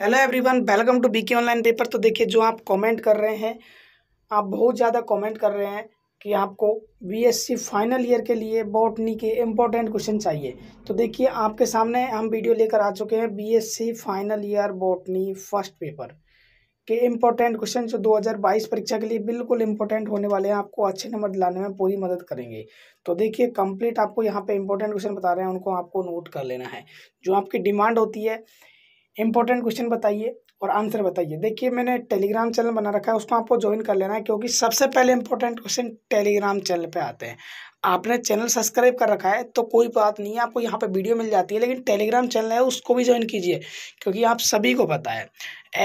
hello everyone welcome to BK online paper तो देखिए जो आप कमेंट कर रहे हैं आप बहुत ज़्यादा कमेंट कर रहे हैं कि आपको बीएससी फाइनल ईयर के लिए बॉटनी के इम्पोर्टेंट क्वेश्चन चाहिए तो देखिए आपके सामने हम वीडियो लेकर आ चुके हैं BSc final year botany first paper के इम्पोर्टेंट क्वेश्चन जो 2022 परीक्षा के लिए बिल्कुल इम्पोर्टेंट होने वाले हैं आपको अच्छे नंबर दिलाने में पूरी मदद करेंगे तो देखिए कंप्लीट आपको यहाँ पे इम्पोर्टेंट क्वेश्चन बता रहे हैं उनको आपको नोट कर लेना है जो आपकी डिमांड होती है इंपॉर्टेंट क्वेश्चन बताइए और आंसर बताइए देखिए मैंने टेलीग्राम चैनल बना रखा है उसको आपको ज्वाइन कर लेना है क्योंकि सबसे पहले इंपॉर्टेंट क्वेश्चन टेलीग्राम चैनल पे आते हैं आपने चैनल सब्सक्राइब कर रखा है तो कोई बात नहीं है आपको यहाँ पर वीडियो मिल जाती है लेकिन टेलीग्राम चैनल है उसको भी ज्वाइन कीजिए क्योंकि आप सभी को पता है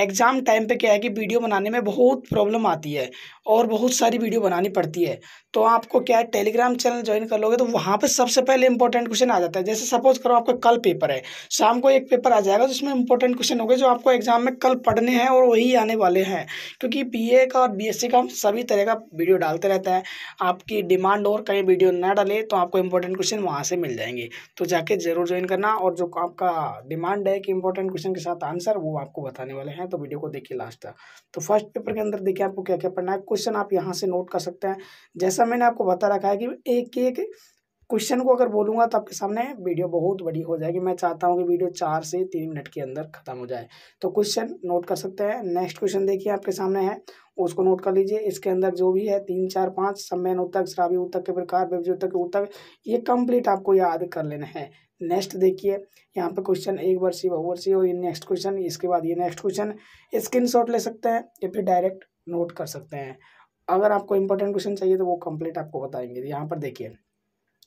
एग्ज़ाम टाइम पे क्या है कि वीडियो बनाने में बहुत प्रॉब्लम आती है और बहुत सारी वीडियो बनानी पड़ती है तो आपको क्या है टेलीग्राम चैनल ज्वाइन कर लोगे तो वहाँ पर सबसे पहले इंपॉर्टेंट क्वेश्चन आ जाता है जैसे सपोज करो आपका कल पेपर है शाम को एक पेपर आ जाएगा जिसमें इंपॉर्टेंट क्वेश्चन होंगे जो आपको एग्जाम में कल पढ़ने हैं और वही आने वाले हैं क्योंकि बी का और बी का हम सभी तरह का वीडियो डालते रहते हैं आपकी डिमांड और कई वीडियो वीडियो ना डाले तो आपको इंपॉर्टेंट क्वेश्चन वहाँ से मिल जाएंगे तो जाके जरूर ज्वाइन करना और जो आपका डिमांड है कि इंपॉर्टेंट क्वेश्चन के साथ आंसर वो आपको बताने वाले हैं तो वीडियो को देखिए लास्ट तक तो फर्स्ट पेपर के अंदर देखिए आपको क्या क्या पढ़ना है क्वेश्चन आप यहाँ से नोट कर सकते हैं जैसा मैंने आपको बता रखा है कि एक एक क्वेश्चन को अगर बोलूँगा तो आपके सामने वीडियो बहुत बड़ी हो जाएगी मैं चाहता हूँ कि वीडियो चार से तीन मिनट के अंदर खत्म हो जाए तो क्वेश्चन नोट कर सकते हैं नेक्स्ट क्वेश्चन देखिए आपके सामने है उसको नोट कर लीजिए इसके अंदर जो भी है तीन चार पाँच सम्मेन उत्तक श्रावी उत्तक के प्रकार व्यवजी उत्तक उत्तक ये कंप्लीट आपको याद कर लेना है नेक्स्ट देखिए यहाँ पे क्वेश्चन एक वर्षीय बहुवर्षीय और ये नेक्स्ट क्वेश्चन इसके बाद ये नेक्स्ट क्वेश्चन शॉट ले सकते हैं या फिर डायरेक्ट नोट कर सकते हैं अगर आपको इंपॉर्टेंट क्वेश्चन चाहिए तो वो कंप्लीट आपको बताएंगे यहाँ पर देखिए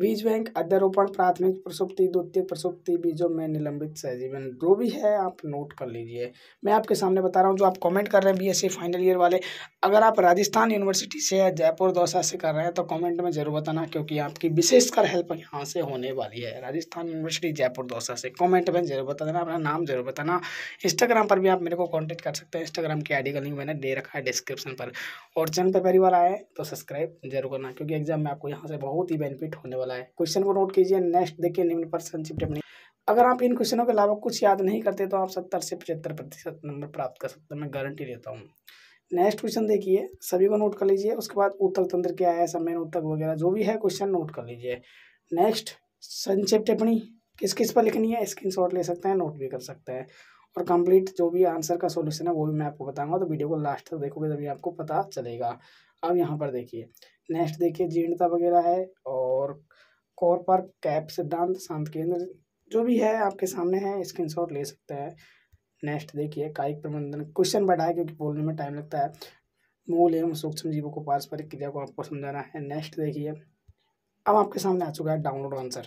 बीज बैंक अध्यारोपण प्राथमिक प्रसुप्ति द्वितीय प्रसुप्ति बीजों में निलंबित सहजीवन जो भी है आप नोट कर लीजिए मैं आपके सामने बता रहा हूँ जो आप कमेंट कर रहे हैं बीएससी फाइनल ईयर वाले अगर आप राजस्थान यूनिवर्सिटी से या जयपुर दौसा से कर रहे हैं तो कमेंट में ज़रूर बताना क्योंकि आपकी विशेषकर हेल्प यहाँ से होने वाली है राजस्थान यूनिवर्सिटी जयपुर दौसा से कॉमेंट में ज़रूर बता देना अपना नाम ज़रूर बताना इंस्टाग्राम पर भी आप मेरे को कॉन्टेक्ट कर सकते हैं इंस्टाग्राम की आई का लिंक मैंने दे रखा है डिस्क्रिप्शन पर और चैनल पर पहली बार आए तो सब्सक्राइब जरूर करना क्योंकि एग्जाम में आपको यहाँ से बहुत ही बेनिफिट होने वाला वाला है क्वेश्चन को नोट कीजिए नेक्स्ट देखिए निम्न पर संक्षिप्त अपनी अगर आप इन क्वेश्चनों के अलावा कुछ याद नहीं करते तो आप सत्तर से पचहत्तर प्रतिशत नंबर प्राप्त कर सकते हैं मैं गारंटी देता हूँ नेक्स्ट क्वेश्चन देखिए सभी को नोट कर लीजिए उसके बाद उत्तक तंत्र क्या है समय उत्तक वगैरह जो भी है क्वेश्चन नोट कर लीजिए नेक्स्ट संक्षेप टिप्पणी किस किस पर लिखनी है स्क्रीनशॉट ले सकते हैं नोट भी कर सकते हैं और कंप्लीट जो भी आंसर का सॉल्यूशन है वो भी मैं आपको बताऊंगा तो वीडियो को लास्ट तक देखोगे तभी आपको पता चलेगा अब यहाँ पर देखिए नेक्स्ट देखिए जीर्णता वगैरह है और कोर पर कैप सिद्धांत शांत केंद्र जो भी है आपके सामने है स्क्रीनशॉट ले सकते हैं नेक्स्ट देखिए कायिक प्रबंधन क्वेश्चन बढ़ाए क्योंकि बोलने में टाइम लगता है मूल एवं सूक्ष्म जीवों को पारस्परिक क्रिया को आपको समझाना है नेक्स्ट देखिए अब आपके सामने आ चुका है डाउनलोड आंसर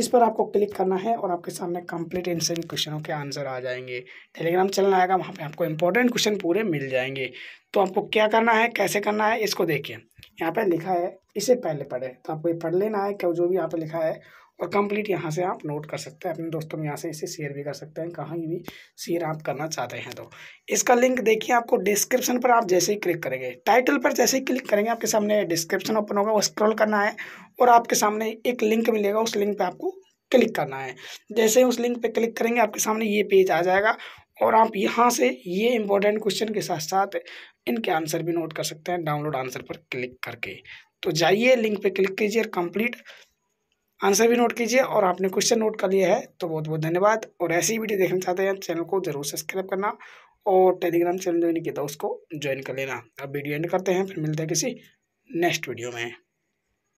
इस पर आपको क्लिक करना है और आपके सामने कंप्लीट इन क्वेश्चनों के आंसर आ जाएंगे टेलीग्राम चैनल आएगा वहाँ पे आपको इंपॉर्टेंट क्वेश्चन पूरे मिल जाएंगे तो आपको क्या करना है कैसे करना है इसको देखिए यहाँ पे लिखा है इसे पहले पढ़े तो आपको ये पढ़ लेना है क्या जो भी यहाँ पर लिखा है और कंप्लीट यहाँ से आप नोट कर सकते हैं अपने दोस्तों में यहाँ से इसे शेयर भी कर सकते हैं कहाँ भी शेयर आप करना चाहते हैं तो इसका लिंक देखिए आपको डिस्क्रिप्शन पर आप जैसे ही क्लिक करेंगे टाइटल पर जैसे ही क्लिक करेंगे आपके सामने डिस्क्रिप्शन ओपन होगा वो स्क्रॉल करना है और आपके सामने एक लिंक मिलेगा उस लिंक पर आपको क्लिक करना है जैसे ही उस लिंक पर क्लिक करेंगे आपके सामने ये पेज आ जाएगा और आप यहाँ से ये इंपॉर्टेंट क्वेश्चन के साथ साथ इनके आंसर भी नोट कर सकते हैं डाउनलोड आंसर पर क्लिक करके तो जाइए लिंक पे क्लिक कीजिए और कंप्लीट आंसर भी नोट कीजिए और आपने क्वेश्चन नोट कर लिया है तो बहुत बहुत धन्यवाद और ऐसी वीडियो देखना चाहते हैं चैनल को जरूर सब्सक्राइब करना और टेलीग्राम चैनल जो नहीं किया था उसको ज्वाइन कर लेना अब वीडियो एंड करते हैं फिर मिलते हैं किसी नेक्स्ट वीडियो में